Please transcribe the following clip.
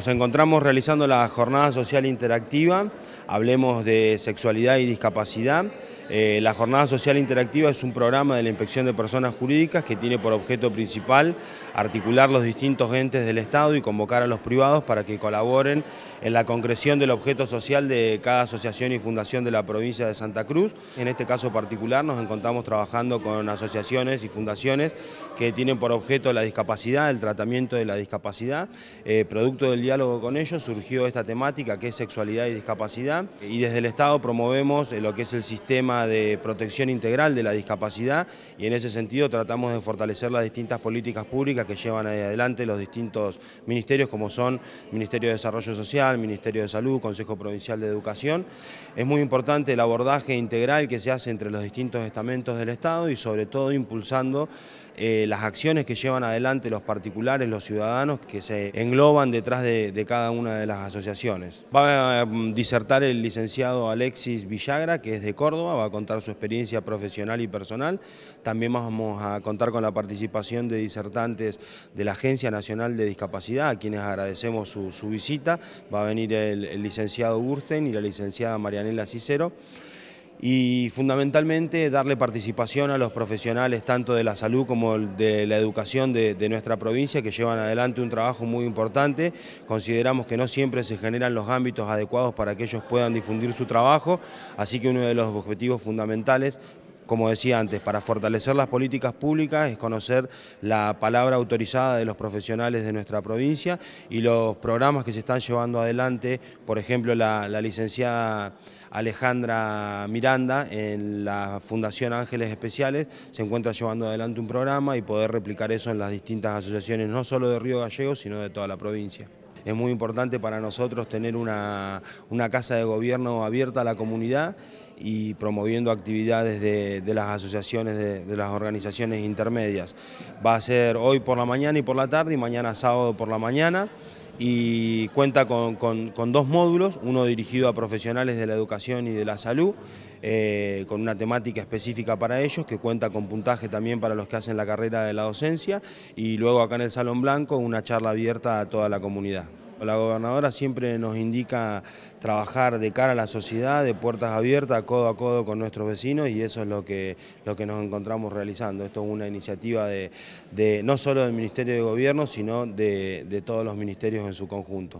Nos encontramos realizando la jornada social interactiva, hablemos de sexualidad y discapacidad. Eh, la jornada social interactiva es un programa de la Inspección de Personas Jurídicas que tiene por objeto principal articular los distintos entes del Estado y convocar a los privados para que colaboren en la concreción del objeto social de cada asociación y fundación de la provincia de Santa Cruz. En este caso particular nos encontramos trabajando con asociaciones y fundaciones que tienen por objeto la discapacidad, el tratamiento de la discapacidad, eh, producto del día con ellos surgió esta temática que es sexualidad y discapacidad y desde el Estado promovemos eh, lo que es el sistema de protección integral de la discapacidad y en ese sentido tratamos de fortalecer las distintas políticas públicas que llevan adelante los distintos ministerios como son Ministerio de Desarrollo Social, Ministerio de Salud, Consejo Provincial de Educación. Es muy importante el abordaje integral que se hace entre los distintos estamentos del Estado y sobre todo impulsando eh, las acciones que llevan adelante los particulares, los ciudadanos que se engloban detrás de de, cada una de las asociaciones. Va a mm, disertar el licenciado Alexis Villagra, que es de Córdoba, va a contar su experiencia profesional y personal. También vamos a contar con la participación de disertantes de la Agencia Nacional de Discapacidad, a quienes agradecemos su, visita. Va a venir el, licenciado Bursten y la licenciada Marianela Cicero y fundamentalmente darle participación a los profesionales tanto de la salud como de la educación de, nuestra provincia que llevan adelante un trabajo muy importante. Consideramos que no siempre se generan los ámbitos adecuados para que ellos puedan difundir su trabajo, así que uno de los objetivos fundamentales como decía antes, para fortalecer las políticas públicas es conocer la palabra autorizada de los profesionales de nuestra provincia y los programas que se están llevando adelante, por ejemplo, la, licenciada Alejandra Miranda en la Fundación Ángeles Especiales se encuentra llevando adelante un programa y poder replicar eso en las distintas asociaciones, no solo de Río Gallegos, sino de toda la provincia. Es muy importante para nosotros tener una, una casa de gobierno abierta a la comunidad y promoviendo actividades de, las asociaciones, de, las organizaciones intermedias. Va a ser hoy por la mañana y por la tarde y mañana sábado por la mañana y cuenta con, dos módulos, uno dirigido a profesionales de la educación y de la salud, eh, con una temática específica para ellos, que cuenta con puntaje también para los que hacen la carrera de la docencia, y luego acá en el Salón Blanco una charla abierta a toda la comunidad. La gobernadora siempre nos indica trabajar de cara a la sociedad, de puertas abiertas, codo a codo con nuestros vecinos y eso es lo que, lo que nos encontramos realizando. Esto es una iniciativa de, no solo del Ministerio de Gobierno, sino de todos los ministerios en su conjunto.